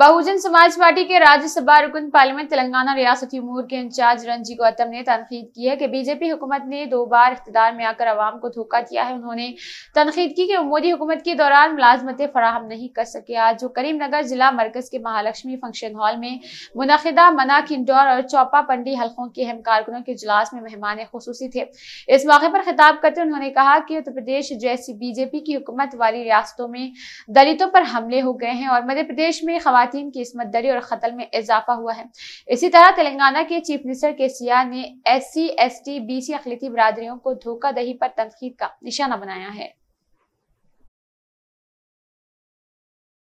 बहुजन समाज पार्टी के राज्यसभा रुकन पार्लियामेंट तेलंगाना रियासती उमूर के इंचार्ज रंजी गौतम ने तनकीद की है कि बीजेपी हुकूमत ने दो बार इकतदार में आकर आवाम को धोखा दिया है उन्होंने तनकीद की कि मोदी हुकूमत के दौरान मुलाजमतें फराहम नहीं कर सके आज जो करीमनगर जिला मरकज के महालक्ष्मी फंक्शन हॉल में मुनदा मना किंडौर और चौपा पंडी हल्कों के अहम कारकुनों के इजलास में मेहमान खसूसी थे इस मौके पर खिताब करते उन्होंने कहा कि उत्तर प्रदेश जैसी बीजेपी की हुकूमत वाली रियासतों में दलितों पर हमले हो गए हैं और मध्य प्रदेश में खातन की इसमत दरी और कतल में इजाफा हुआ है इसी तरह तेलंगाना के चीफ मिनिस्टर के सिया ने S C S T B C अखिलती बरदरीों को दही पर तनकीद का निशाना बनाया है